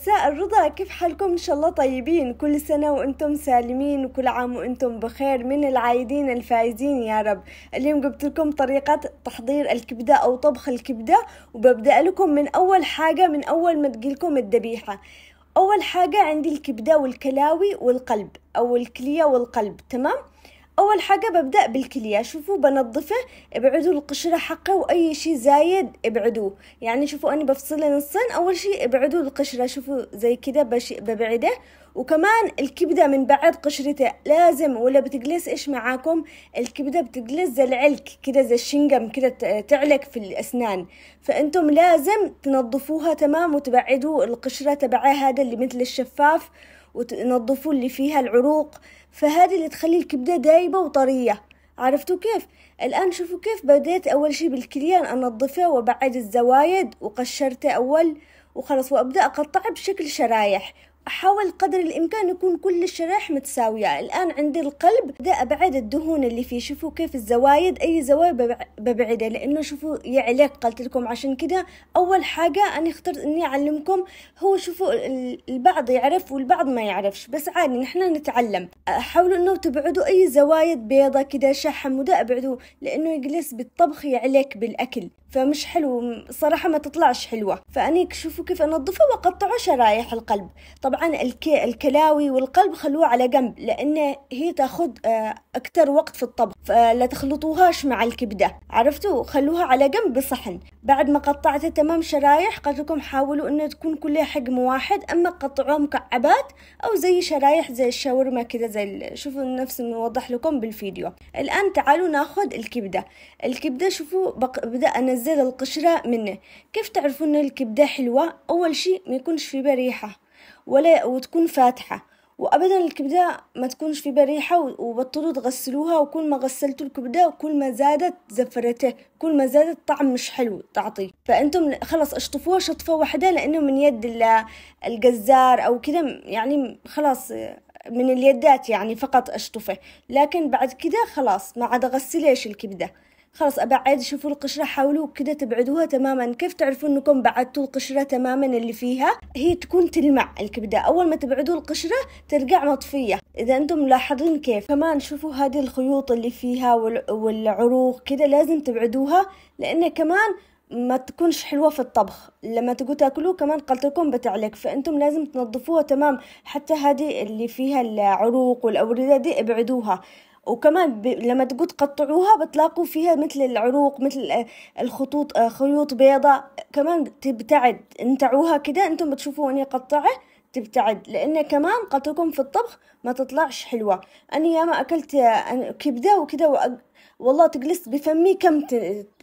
مساء الرضا كيف حالكم ان شاء الله طيبين كل سنه وانتم سالمين وكل عام وانتم بخير من العايدين الفائزين يا رب اليوم جبت لكم طريقه تحضير الكبده او طبخ الكبده وببدا لكم من اول حاجه من اول ما تجيلكم الذبيحه اول حاجه عندي الكبده والكلاوي والقلب او الكليه والقلب تمام أول حاجة ببدأ بالكلية شوفوا بنظفه ابعدوا القشرة حقه وأي شي زايد ابعدوه يعني شوفوا أنا بفصله نصين أول شي ابعدوا القشرة شوفوا زي كده ببعده وكمان الكبدة من بعد قشرته لازم ولا بتجلس إيش معاكم الكبدة بتجلس زي العلك كده زي الشنقم كده تعلك في الأسنان فأنتم لازم تنظفوها تمام وتبعدوا القشرة تبعها هذا اللي مثل الشفاف وتنظفوا اللي فيها العروق فهذه اللي تخلي الكبدة دايبة وطرية عرفتوا كيف؟ الآن شوفوا كيف بديت أول شي بالكليان أنظفه وأبعد الزوايد وقشرته أول وخلاص وأبدأ أقطعه بشكل شرايح حاول قدر الإمكان يكون كل الشرايح متساوية الآن عندي القلب بدأ أبعد الدهون اللي فيه شوفوا كيف الزوايد أي زوايا ببعدها لأنه شوفوا يعلق قلت لكم عشان كده أول حاجة أنا اخترت إني أعلمكم هو شوفوا البعض يعرف والبعض ما يعرفش بس عادي نحن نتعلم حاولوا إنه تبعدوا أي زوايد بيضة كده شحم وده أبعدوه لأنه يجلس بالطبخ يعلق بالأكل فمش حلو صراحة ما تطلعش حلوة فأني شوفوا كيف أنظفه وأقطعه شرايح القلب طبعا الكلاوي والقلب خلوه على جنب لأن هي تاخد آه، أكتر وقت في الطبخ فلا تخلطوهاش مع الكبدة عرفتوا خلوها على جنب بصحن بعد ما قطعتها تمام شرايح قلت لكم حاولوا انها تكون كلها حجم واحد اما قطعوها مكعبات او زي شرايح زي الشاورما كذا زي شوفوا نفس ما وضح لكم بالفيديو الان تعالوا ناخذ الكبدة الكبدة شوفوا بق... بدأ انزل القشرة منه كيف تعرفوا ان الكبدة حلوة اول شيء ما يكونش في بريحة ولا وتكون فاتحة وابدا الكبده ما تكونش في بريحه وبطلوا تغسلوها وكل ما غسلتوا الكبده كل ما زادت زفرته كل ما زادت طعم مش حلو تعطي فانتم خلاص اشطفوها شطفه واحده لانه من يد الجزار او كذا يعني خلاص من اليدات يعني فقط اشطفه لكن بعد كده خلاص ما عاد اغسليش الكبده خلاص ابعد شوفوا القشره حاولوا كده تبعدوها تماما كيف تعرفوا انكم بعدتوا القشره تماما اللي فيها هي تكون تلمع الكبده اول ما تبعدوا القشره ترجع مطفيه اذا انتم ملاحظين كيف كمان شوفوا هذه الخيوط اللي فيها والعروق كده لازم تبعدوها لان كمان ما تكونش حلوة في الطبخ لما تقول تاكلوه كمان قلتكم بتعلق فانتم لازم تنظفوها تمام حتى هذه اللي فيها العروق والأوردة دي ابعدوها وكمان ب... لما تقول تقطعوها بتلاقوا فيها مثل العروق مثل الخطوط آه، خيوط بيضاء كمان تبتعد انتعوها كده انتم بتشوفوا اني قطعه تبتعد لأن كمان قطعكم في الطبخ ما تطلعش حلوة أنا ياما أكلت آه، كبدة وكده وأ... والله تجلس بفمي كم ت...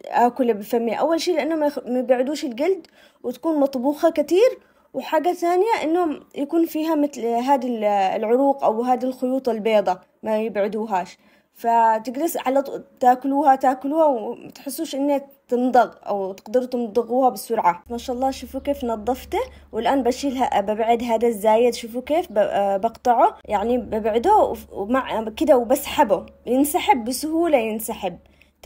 آكله بفمي أول شيء لأنه ما يبعدوش الجلد وتكون مطبوخة كثير وحاجة ثانية انه يكون فيها مثل هذه العروق أو هذه الخيوط البيضة ما يبعدوهاش فتجلس على طول تاكلوها تاكلوها ومتحسوش إنها تمضغ أو تقدروا تمضغوها بسرعة ما شاء الله شوفوا كيف نظفته والآن بشيلها ببعد هذا الزايد شوفوا كيف آه، بقطعه يعني ببعده ومع كده وبسحبه ينسحب بسهولة ينسحب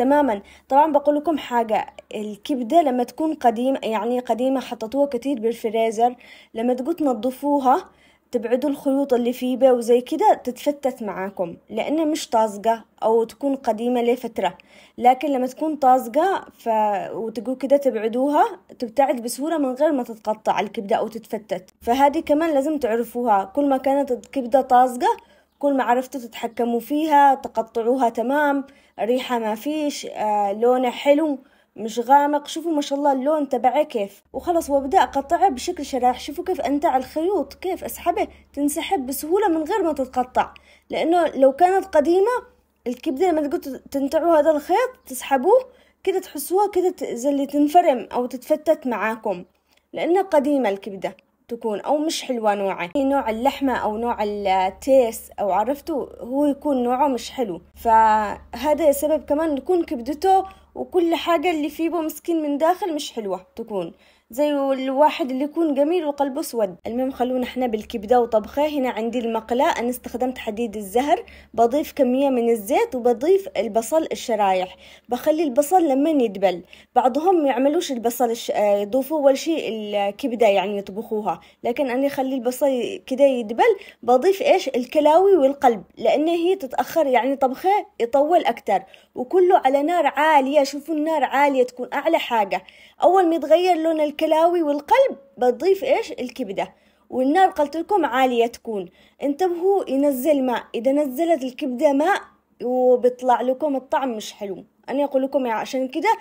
تماما طبعا بقول لكم حاجة الكبدة لما تكون قديمة يعني قديمة حطتوها كتير بالفريزر لما تجوا تنظفوها تبعدوا الخيوط اللي فيه وزي كده تتفتت معاكم لأنها مش طازجة أو تكون قديمة لفترة لكن لما تكون طازجة ف... وتقول كده تبعدوها تبتعد بسهولة من غير ما تتقطع الكبدة أو تتفتت فهذه كمان لازم تعرفوها كل ما كانت الكبدة طازجة كل ما عرفتوا تتحكموا فيها تقطعوها تمام ريحة ما فيش آه لونه حلو مش غامق شوفوا ما شاء الله اللون تبعه كيف وخلص وابدأ أقطعه بشكل شرايح شوفوا كيف أنتع الخيوط كيف أسحبه تنسحب بسهولة من غير ما تتقطع لأنه لو كانت قديمة الكبدة لما تقول تنتعوا هذا الخيط تسحبوه كده تحسوها كده زي اللي تنفرم أو تتفتت معاكم لأنها قديمة الكبدة تكون أو مش حلوة نوعه نوع اللحمة أو نوع التيس أو عرفتوا هو يكون نوعه مش حلو فهذا سبب كمان تكون كبدته وكل حاجة اللي فيه مسكين من داخل مش حلوة تكون زي الواحد اللي يكون جميل وقلبه اسود المهم خلونا احنا بالكبده وطبخه هنا عندي المقلاة انا استخدمت حديد الزهر بضيف كميه من الزيت وبضيف البصل الشرايح بخلي البصل لما يدبل بعضهم ما يعملوش البصل الش... آه، يضيفوا اول شيء الكبده يعني يطبخوها لكن انا اخلي البصل كده يدبل بضيف ايش الكلاوي والقلب لان هي تتاخر يعني طبخه يطول اكثر وكله على نار عاليه شوفوا النار عاليه تكون اعلى حاجه اول ما يتغير لون الكلب الكلاوي والقلب بضيف إيش الكبدة والنار قلت لكم عالية تكون انتبهوا ينزل ماء إذا نزلت الكبدة ماء وبيطلع لكم الطعم مش حلو انا اقول لكم عشان كده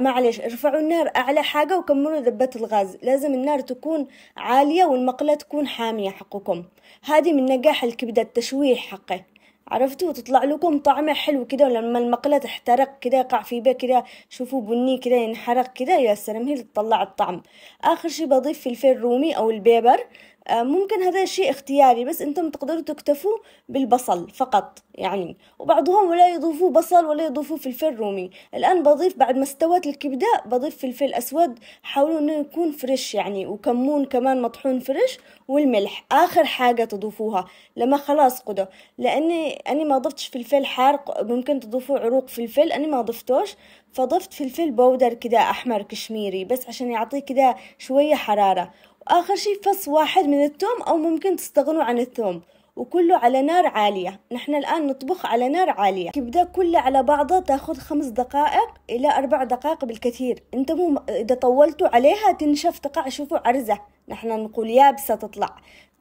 معلش ارفعوا النار اعلى حاجه وكملوا دبة الغاز لازم النار تكون عاليه والمقله تكون حاميه حقكم هذه من نجاح الكبده التشويح حقه عرفتوا تطلع لكم طعمه حلو كده ولما المقلة تحترق كده يقع في بيه كده شوفوا بني كده ينحرق كده يا سلام هي تطلع الطعم اخر شي بضيف فلفل رومي او البيبر آه، ممكن هذا شيء اختياري بس انتم تقدروا تكتفوا بالبصل فقط يعني وبعضهم ولا يضيفوا بصل ولا يضيفوا فلفل رومي الان بضيف بعد ما استوت الكبده بضيف فلفل اسود حاولوا انه يكون فريش يعني وكمون كمان مطحون فريش والملح اخر حاجه تضيفوها لما خلاص قدو لاني انا ما ضفتش فلفل حار ممكن تضيفوا عروق فلفل انا ما ضفتوش فضفت فلفل بودر كده احمر كشميري بس عشان يعطيه كده شويه حراره آخر شي فص واحد من الثوم أو ممكن تستغنوا عن الثوم وكله على نار عالية نحن الآن نطبخ على نار عالية كبدة كلها على بعضها تاخد خمس دقائق إلى أربع دقائق بالكثير إنتم إذا طولتوا عليها تنشف تقع شوفوا عرزة نحن نقول يابسة تطلع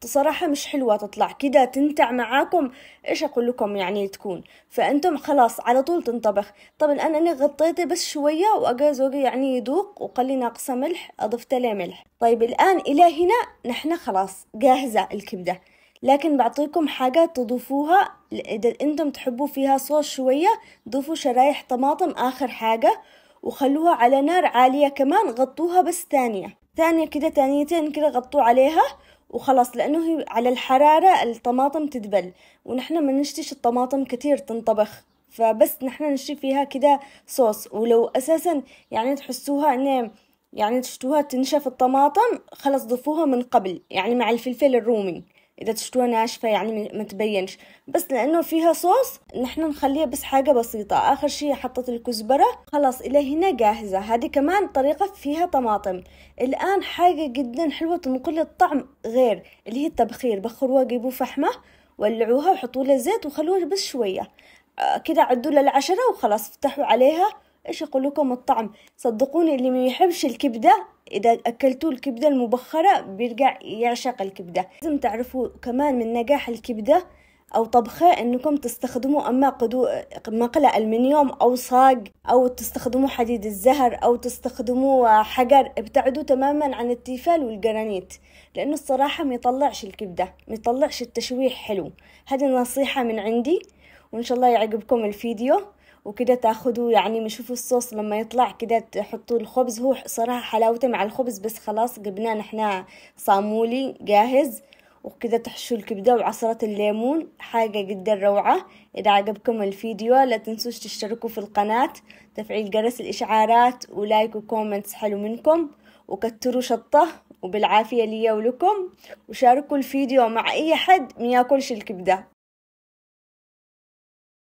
صراحة مش حلوة تطلع كده تنتع معاكم ايش اقول لكم يعني تكون فانتم خلاص على طول تنطبخ طبعا انا انا غطيته بس شوية زوجي يعني يدوق وقال لي ناقصة ملح اضفت له ملح طيب الان الى هنا نحن خلاص جاهزة الكبدة لكن بعطيكم حاجة تضيفوها إذا أنتم تحبوا فيها صوص شوية ضيفوا شرايح طماطم آخر حاجة وخلوها على نار عالية كمان غطوها بس ثانية ثانية كده ثانيتين كده غطوا عليها وخلاص لأنه هي على الحرارة الطماطم تدبل ونحن ما نشتيش الطماطم كتير تنطبخ فبس نحن نشتي فيها كده صوص ولو أساسا يعني تحسوها أنه يعني تشتوها تنشف الطماطم خلاص ضفوها من قبل يعني مع الفلفل الرومي اذا تشتوها ناشفه يعني ما تبينش بس لانه فيها صوص نحن نخليها بس حاجه بسيطه اخر شيء حطيت الكزبره خلاص الى هنا جاهزه هذه كمان طريقه فيها طماطم الان حاجه جدا حلوه تنقل الطعم غير اللي هي التبخير بخروها جيبوا فحمه ولعوها وحطوا لها زيت وخلوها بس شويه آه، كده عدوا للعشرة وخلاص افتحوا عليها ايش اقول لكم الطعم صدقوني اللي ما يحبش الكبده اذا اكلتوا الكبده المبخره بيرجع يعشق الكبده لازم تعرفوا كمان من نجاح الكبده او طبخه انكم تستخدموا اما قدو مقلة المنيوم او صاج او تستخدموا حديد الزهر او تستخدموا حجر ابتعدوا تماما عن التيفال والجرانيت لانه الصراحة ما يطلعش الكبدة ما يطلعش التشويح حلو هذه نصيحة من عندي وان شاء الله يعجبكم الفيديو وكده تاخذوا يعني ما شوفوا الصوص لما يطلع كده تحطوا الخبز هو صراحة حلاوته مع الخبز بس خلاص جبناه نحنا صامولي جاهز وكده تحشوا الكبدة وعصرة الليمون حاجة جدا روعة إذا عجبكم الفيديو لا تنسوش تشتركوا في القناة تفعيل جرس الإشعارات ولايك وكومنتس حلو منكم وكتروا شطة وبالعافية ليا ولكم وشاركوا الفيديو مع أي حد مياكلش الكبدة